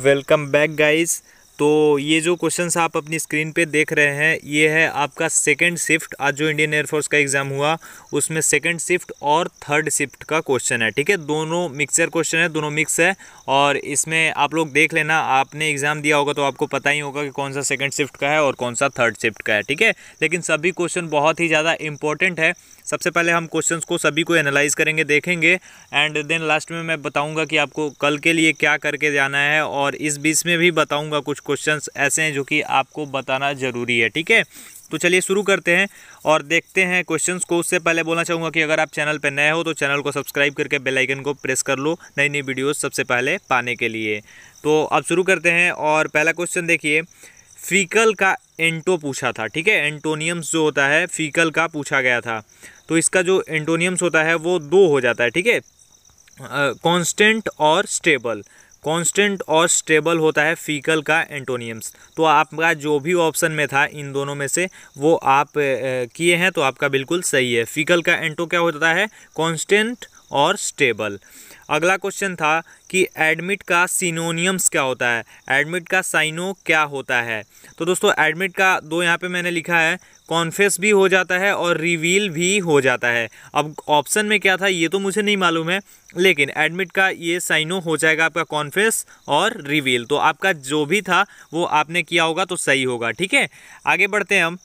welcome back guys तो ये जो क्वेश्चंस आप अपनी स्क्रीन पे देख रहे हैं ये है आपका सेकंड शिफ्ट आज जो इंडियन एयरफोर्स का एग्ज़ाम हुआ उसमें सेकंड शिफ्ट और थर्ड शिफ्ट का क्वेश्चन है ठीक है दोनों मिक्सचर क्वेश्चन है दोनों मिक्स है और इसमें आप लोग देख लेना आपने एग्ज़ाम दिया होगा तो आपको पता ही होगा कि कौन सा सेकेंड शिफ्ट का है और कौन सा थर्ड शिफ्ट का है ठीक है लेकिन सभी क्वेश्चन बहुत ही ज़्यादा इंपॉर्टेंट है सबसे पहले हम क्वेश्चंस को सभी को एनालाइज करेंगे देखेंगे एंड देन लास्ट में मैं बताऊंगा कि आपको कल के लिए क्या करके जाना है और इस बीच में भी बताऊंगा कुछ क्वेश्चंस ऐसे हैं जो कि आपको बताना ज़रूरी है ठीक है तो चलिए शुरू करते हैं और देखते हैं क्वेश्चंस को उससे पहले बोलना चाहूँगा कि अगर आप चैनल पर नए हो तो चैनल को सब्सक्राइब करके बेल आइकन को प्रेस कर लो नई नई वीडियोस सबसे पहले पाने के लिए तो अब शुरू करते हैं और पहला क्वेश्चन देखिए फीकल का एंटो पूछा था ठीक है एंटोनियम्स जो होता है फीकल का पूछा गया था तो इसका जो एंटोनियम्स होता है वो दो हो जाता है ठीक है कांस्टेंट और स्टेबल कांस्टेंट और स्टेबल होता है फीकल का एंटोनियम्स तो आपका जो भी ऑप्शन में था इन दोनों में से वो आप किए हैं तो आपका बिल्कुल सही है फीकल का एंटो क्या होता है कॉन्स्टेंट और स्टेबल अगला क्वेश्चन था कि एडमिट का सिनोनियम्स क्या होता है एडमिट का साइनो क्या होता है तो दोस्तों एडमिट का दो यहाँ पे मैंने लिखा है कॉन्फेस भी हो जाता है और रिवील भी हो जाता है अब ऑप्शन में क्या था ये तो मुझे नहीं मालूम है लेकिन एडमिट का ये साइनो हो जाएगा आपका कॉन्फेस और रिवील तो आपका जो भी था वो आपने किया होगा तो सही होगा ठीक है आगे बढ़ते हैं हम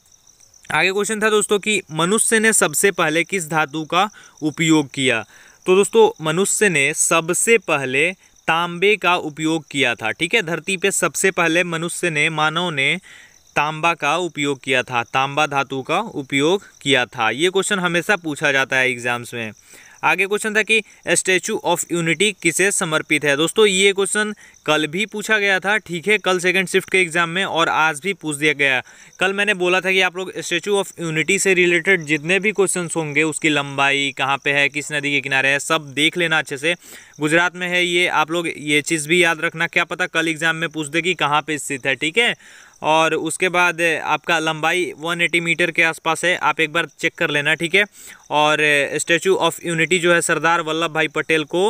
आगे क्वेश्चन था दोस्तों कि मनुष्य ने सबसे पहले किस धातु का उपयोग किया तो दोस्तों मनुष्य ने सबसे पहले तांबे का उपयोग किया था ठीक है धरती पे सबसे पहले मनुष्य ने मानव ने तांबा का उपयोग किया था तांबा धातु का उपयोग किया था ये क्वेश्चन हमेशा पूछा जाता है एग्जाम्स में आगे क्वेश्चन था कि स्टेचू ऑफ यूनिटी किसे समर्पित है दोस्तों ये क्वेश्चन कल भी पूछा गया था ठीक है कल सेकंड शिफ्ट के एग्जाम में और आज भी पूछ दिया गया कल मैंने बोला था कि आप लोग स्टेचू ऑफ यूनिटी से रिलेटेड जितने भी क्वेश्चन होंगे उसकी लंबाई कहाँ पे है किस नदी के किनारे है सब देख लेना अच्छे से गुजरात में है ये आप लोग ये चीज़ भी याद रखना क्या पता कल एग्जाम में पूछ दे कि कहाँ पर स्थित है ठीक है और उसके बाद आपका लंबाई 180 मीटर के आसपास है आप एक बार चेक कर लेना ठीक है और स्टैचू ऑफ यूनिटी जो है सरदार वल्लभ भाई पटेल को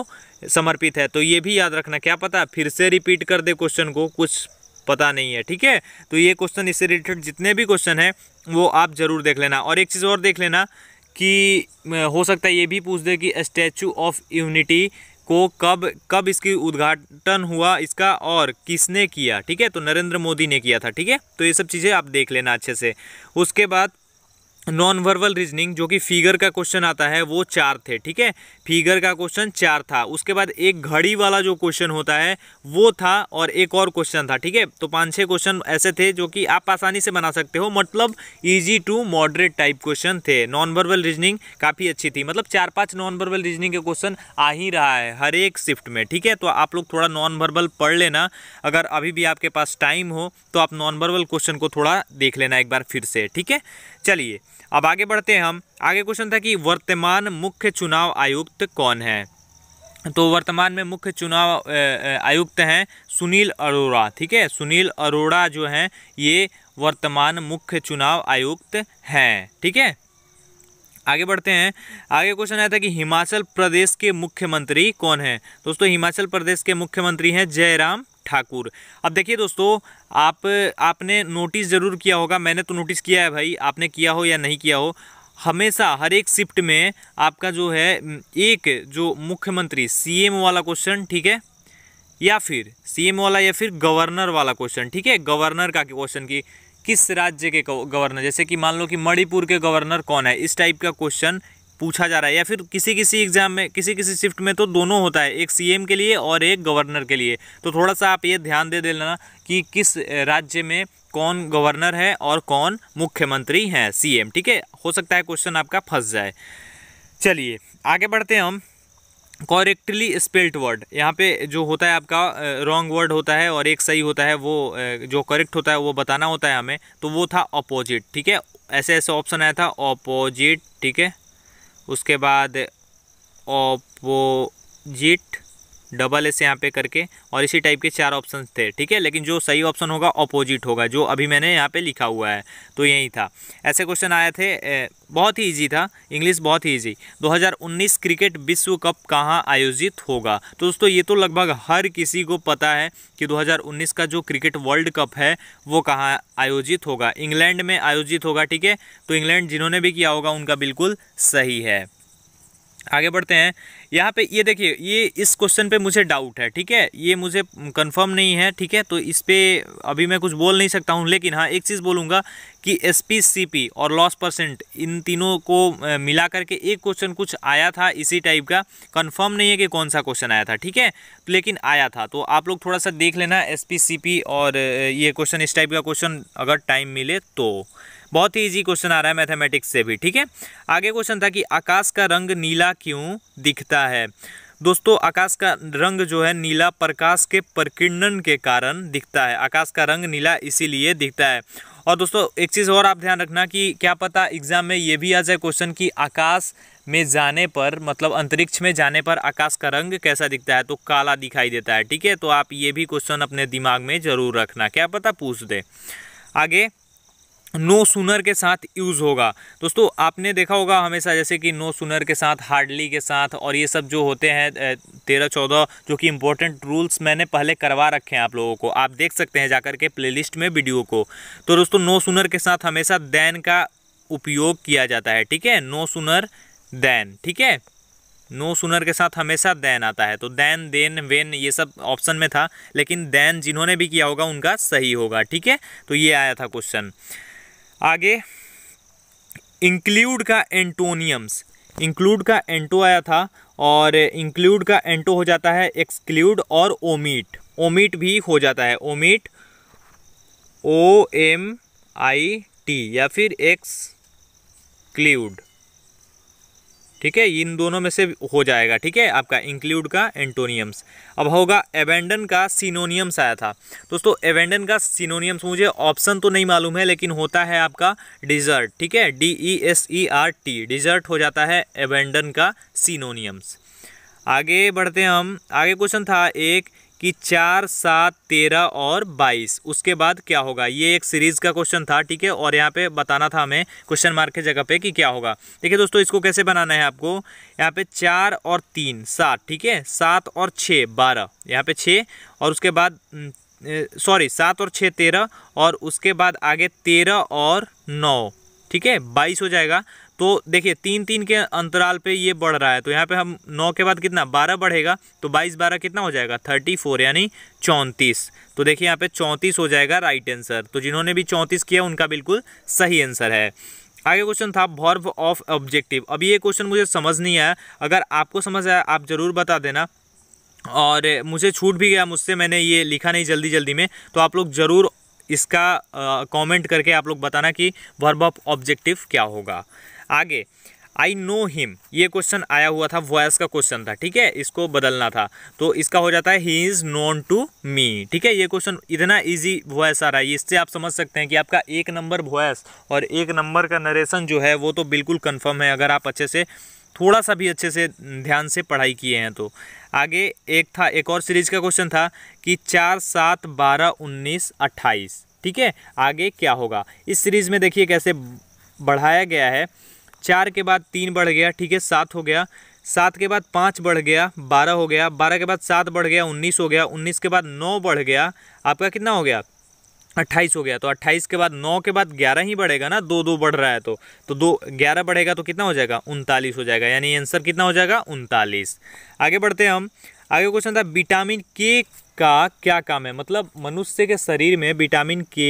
समर्पित है तो ये भी याद रखना क्या पता फिर से रिपीट कर दे क्वेश्चन को कुछ पता नहीं है ठीक है तो ये क्वेश्चन इससे रिलेटेड जितने भी क्वेश्चन हैं वो आप ज़रूर देख लेना और एक चीज़ और देख लेना कि हो सकता है ये भी पूछ दे कि स्टैचू ऑफ यूनिटी को कब कब इसकी उद्घाटन हुआ इसका और किसने किया ठीक है तो नरेंद्र मोदी ने किया था ठीक है तो ये सब चीज़ें आप देख लेना अच्छे से उसके बाद नॉन वर्बल रीजनिंग जो कि फिगर का क्वेश्चन आता है वो चार थे ठीक है फिगर का क्वेश्चन चार था उसके बाद एक घड़ी वाला जो क्वेश्चन होता है वो था और एक और क्वेश्चन था ठीक है तो पांच छह क्वेश्चन ऐसे थे जो कि आप आसानी से बना सकते हो मतलब easy to moderate type question थे नॉन वर्बल रीजनिंग काफ़ी अच्छी थी मतलब चार पाँच नॉन वर्बल रीजनिंग के क्वेश्चन आ ही रहा है हर एक शिफ्ट में ठीक है तो आप लोग थोड़ा नॉन वर्बल पढ़ लेना अगर अभी भी आपके पास टाइम हो तो आप नॉन वर्बल क्वेश्चन को थोड़ा देख लेना एक बार फिर से ठीक है चलिए अब आगे बढ़ते हैं हम आगे क्वेश्चन था कि वर्तमान मुख्य चुनाव आयुक्त कौन है तो वर्तमान में मुख्य चुनाव आयुक्त हैं सुनील अरोड़ा ठीक है सुनील अरोड़ा जो हैं ये वर्तमान मुख्य चुनाव आयुक्त हैं ठीक है आगे बढ़ते हैं आगे क्वेश्चन आया था कि हिमाचल प्रदेश के मुख्यमंत्री कौन है दोस्तों हिमाचल प्रदेश के मुख्यमंत्री हैं जयराम ठाकुर अब देखिए दोस्तों आप आपने नोटिस ज़रूर किया होगा मैंने तो नोटिस किया है भाई आपने किया हो या नहीं किया हो हमेशा हर एक शिफ्ट में आपका जो है एक जो मुख्यमंत्री सीएम वाला क्वेश्चन ठीक है या फिर सीएम वाला या फिर गवर्नर वाला क्वेश्चन ठीक है गवर्नर का क्वेश्चन की किस राज्य के गवर्नर जैसे कि मान लो कि मणिपुर के गवर्नर कौन है इस टाइप का क्वेश्चन पूछा जा रहा है या फिर किसी किसी एग्ज़ाम में किसी किसी शिफ्ट में तो दोनों होता है एक सीएम के लिए और एक गवर्नर के लिए तो थोड़ा सा आप ये ध्यान दे देना कि किस राज्य में कौन गवर्नर है और कौन मुख्यमंत्री हैं सीएम ठीक है हो सकता है क्वेश्चन आपका फंस जाए चलिए आगे बढ़ते हैं हम करेक्टली स्पेल्ट वर्ड यहाँ पे जो होता है आपका रॉन्ग वर्ड होता है और एक सही होता है वो जो करेक्ट होता है वो बताना होता है हमें तो वो था अपोजिट ठीक है ऐसे ऐसे ऑप्शन आया था अपोजिट ठीक है उसके बाद ओपोजिट डबल एस यहाँ पे करके और इसी टाइप के चार ऑप्शन थे ठीक है लेकिन जो सही ऑप्शन होगा अपोजिट होगा जो अभी मैंने यहाँ पे लिखा हुआ है तो यही था ऐसे क्वेश्चन आए थे ए, बहुत ही ईजी था इंग्लिश बहुत ही ईजी 2019 क्रिकेट विश्व कप कहाँ आयोजित होगा तो दोस्तों ये तो लगभग हर किसी को पता है कि 2019 का जो क्रिकेट वर्ल्ड कप है वो कहाँ आयोजित होगा इंग्लैंड में आयोजित होगा ठीक है तो इंग्लैंड जिन्होंने भी किया होगा उनका बिल्कुल सही है आगे बढ़ते हैं यहाँ पे ये देखिए ये इस क्वेश्चन पे मुझे डाउट है ठीक है ये मुझे कंफर्म नहीं है ठीक है तो इस पर अभी मैं कुछ बोल नहीं सकता हूँ लेकिन हाँ एक चीज़ बोलूँगा कि एस पी सी पी और लॉस परसेंट इन तीनों को मिला करके एक क्वेश्चन कुछ आया था इसी टाइप का कंफर्म नहीं है कि कौन सा क्वेश्चन आया था ठीक है लेकिन आया था तो आप लोग थोड़ा सा देख लेना एस पी सी पी और ये क्वेश्चन इस टाइप का क्वेश्चन अगर टाइम मिले तो बहुत ही ईजी क्वेश्चन आ रहा है मैथमेटिक्स से भी ठीक है आगे क्वेश्चन था कि आकाश का रंग नीला क्यों दिखता दिखता है दोस्तों आकाश का रंग जो है नीला प्रकाश के प्रकीर्णन के कारण दिखता है आकाश का रंग नीला इसीलिए दिखता है और दोस्तों एक चीज़ और आप ध्यान रखना कि क्या पता एग्जाम में ये भी आ जाए क्वेश्चन कि आकाश में जाने पर मतलब अंतरिक्ष में जाने पर आकाश का रंग कैसा दिखता है तो काला दिखाई देता है ठीक है तो आप ये भी क्वेश्चन अपने दिमाग में ज़रूर रखना क्या पता पूछ दे आगे नो सुनर के साथ यूज़ होगा दोस्तों आपने देखा होगा हमेशा जैसे कि नो सुनर के साथ हार्डली के साथ और ये सब जो होते हैं तेरह चौदह जो कि इम्पोर्टेंट रूल्स मैंने पहले करवा रखे हैं आप लोगों को आप देख सकते हैं जाकर के प्लेलिस्ट में वीडियो को तो दोस्तों नो सुनर के साथ हमेशा दैन का उपयोग किया जाता है ठीक है नो सुनर दैन ठीक है नो सुनर के साथ हमेशा दैन आता है तो दैन देन वेन ये सब ऑप्शन में था लेकिन दैन जिन्होंने भी किया होगा उनका सही होगा ठीक है तो ये आया था क्वेश्चन आगे इंक्लूड का एंटोनियम्स इंक्लूड का एंटो आया था और इंक्लूड का एंटो हो जाता है एक्सक्लूड और ओमीट ओमीट भी हो जाता है omit O M I T या फिर एक्सक्लूड ठीक है इन दोनों में से हो जाएगा ठीक है आपका इंक्लूड का एंटोनियम्स अब होगा एवेंडन का सिनोनियम्स आया था दोस्तों एवेंडन का सिनोनियम्स मुझे ऑप्शन तो नहीं मालूम है लेकिन होता है आपका डिजर्ट ठीक है D E S E R T desert हो जाता है एवेंडन का सिनोनियम्स आगे बढ़ते हैं हम आगे क्वेश्चन था एक कि चार सात तेरह और बाईस उसके बाद क्या होगा ये एक सीरीज़ का क्वेश्चन था ठीक है और यहाँ पे बताना था हमें क्वेश्चन मार्क के जगह पे कि क्या होगा ठीक है दोस्तों इसको कैसे बनाना है आपको यहाँ पे चार और तीन सात ठीक है सात और छः बारह यहाँ पे छः और उसके बाद सॉरी सात और छः तेरह और उसके बाद आगे तेरह और नौ ठीक है बाईस हो जाएगा तो देखिए तीन तीन के अंतराल पे ये बढ़ रहा है तो यहाँ पे हम नौ के बाद कितना बारह बढ़ेगा तो बाईस बारह कितना हो जाएगा थर्टी फोर यानी चौंतीस तो देखिए यहाँ पे चौंतीस हो जाएगा राइट आंसर तो जिन्होंने भी चौंतीस किया उनका बिल्कुल सही आंसर है आगे क्वेश्चन था भर्व ऑफ ऑब्जेक्टिव अब ये क्वेश्चन मुझे समझ नहीं आया अगर आपको समझ आया आप ज़रूर बता देना और मुझे छूट भी गया मुझसे मैंने ये लिखा नहीं जल्दी जल्दी में तो आप लोग ज़रूर इसका कमेंट करके आप लोग बताना कि वर्ब ऑफ ऑब्जेक्टिव क्या होगा आगे आई नो हिम ये क्वेश्चन आया हुआ था वॉयस का क्वेश्चन था ठीक है इसको बदलना था तो इसका हो जाता है he is known to me ठीक है ये क्वेश्चन इतना इजी वॉयस आ रहा है इससे आप समझ सकते हैं कि आपका एक नंबर वॉयस और एक नंबर का नरेशन जो है वो तो बिल्कुल कन्फर्म है अगर आप अच्छे से थोड़ा सा भी अच्छे से ध्यान से पढ़ाई किए हैं तो आगे एक था एक और सीरीज का क्वेश्चन था कि चार सात बारह उन्नीस अट्ठाईस ठीक है आगे क्या होगा इस सीरीज़ में देखिए कैसे बढ़ाया गया है चार के बाद तीन बढ़ गया ठीक है सात हो गया सात के बाद पाँच बढ़ गया बारह हो गया बारह के बाद सात बढ़ गया उन्नीस हो गया उन्नीस के बाद नौ बढ़ गया आपका कितना हो गया अट्ठाईस हो गया तो अट्ठाईस के बाद नौ के बाद ग्यारह ही बढ़ेगा ना दो दो बढ़ रहा है तो तो दो ग्यारह बढ़ेगा तो कितना हो जाएगा उनतालीस हो जाएगा यानी आंसर कितना हो जाएगा उनतालीस आगे बढ़ते हैं हम आगे क्वेश्चन था विटामिन के का क्या काम है मतलब मनुष्य के शरीर में विटामिन के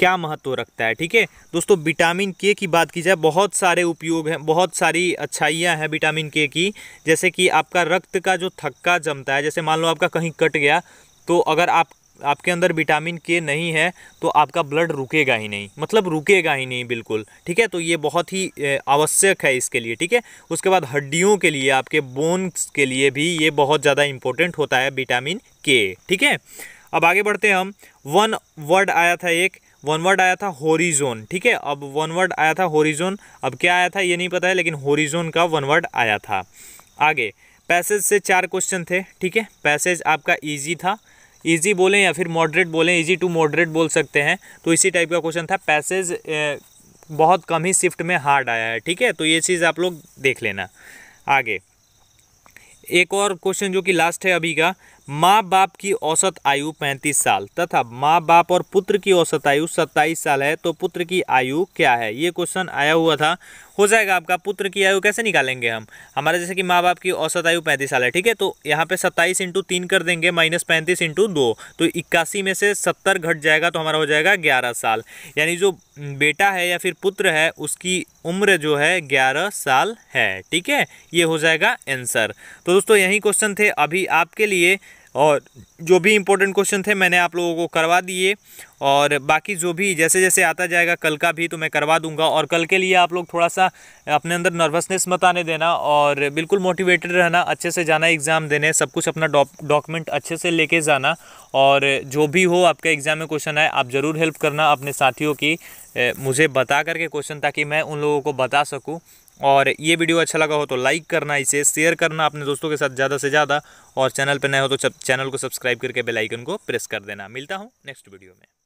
क्या महत्व रखता है ठीक है दोस्तों विटामिन के की बात की जाए बहुत सारे उपयोग हैं बहुत सारी अच्छाइयाँ हैं विटामिन के की जैसे कि आपका रक्त का जो थक्का जमता है जैसे मान लो आपका कहीं कट गया तो अगर आप आपके अंदर विटामिन के नहीं है तो आपका ब्लड रुकेगा ही नहीं मतलब रुकेगा ही नहीं बिल्कुल ठीक है तो ये बहुत ही आवश्यक है इसके लिए ठीक है उसके बाद हड्डियों के लिए आपके बोन्स के लिए भी ये बहुत ज़्यादा इंपॉर्टेंट होता है विटामिन के ठीक है अब आगे बढ़ते हैं हम वन वर्ड आया था एक वन वर्ड आया था होरीजोन ठीक है अब वन वर्ड आया था होरीजोन अब क्या आया था ये नहीं पता है लेकिन होरीजोन का वन वर्ड आया था आगे पैसेज से चार क्वेश्चन थे ठीक है पैसेज आपका ईजी था ईजी बोलें या फिर मॉडरेट बोलें ईजी टू मॉडरेट बोल सकते हैं तो इसी टाइप का क्वेश्चन था पैसेज बहुत कम ही शिफ्ट में हार्ड आया है ठीक है तो ये चीज़ आप लोग देख लेना आगे एक और क्वेश्चन जो कि लास्ट है अभी का माँ बाप की औसत आयु 35 साल तथा माँ बाप और पुत्र की औसत आयु 27 साल है तो पुत्र की आयु क्या है ये क्वेश्चन आया हुआ था हो जाएगा आपका पुत्र की आयु कैसे निकालेंगे हम हमारे जैसे कि माँ बाप की औसत आयु 35 साल है ठीक है तो यहाँ पे 27 इंटू तीन कर देंगे माइनस पैंतीस इंटू दो तो इक्यासी में से 70 घट जाएगा तो हमारा हो जाएगा ग्यारह साल यानी जो बेटा है या फिर पुत्र है उसकी उम्र जो है ग्यारह साल है ठीक है ये हो जाएगा आंसर तो दोस्तों यही क्वेश्चन थे अभी आपके लिए और जो भी इम्पोर्टेंट क्वेश्चन थे मैंने आप लोगों को करवा दिए और बाकी जो भी जैसे जैसे आता जाएगा कल का भी तो मैं करवा दूंगा और कल के लिए आप लोग थोड़ा सा अपने अंदर नर्वसनेस मत आने देना और बिल्कुल मोटिवेटेड रहना अच्छे से जाना एग्ज़ाम देने सब कुछ अपना डॉक्यूमेंट अच्छे से लेके जाना और जो भी हो आपका एग्ज़ाम में क्वेश्चन आए आप ज़रूर हेल्प करना अपने साथियों की मुझे बता करके क्वेश्चन ताकि मैं उन लोगों को बता सकूँ और ये वीडियो अच्छा लगा हो तो लाइक करना इसे शेयर करना अपने दोस्तों के साथ ज़्यादा से ज़्यादा और चैनल पर नए हो तो चैनल को सब्सक्राइब करके बेलाइकन को प्रेस कर देना मिलता हूँ नेक्स्ट वीडियो में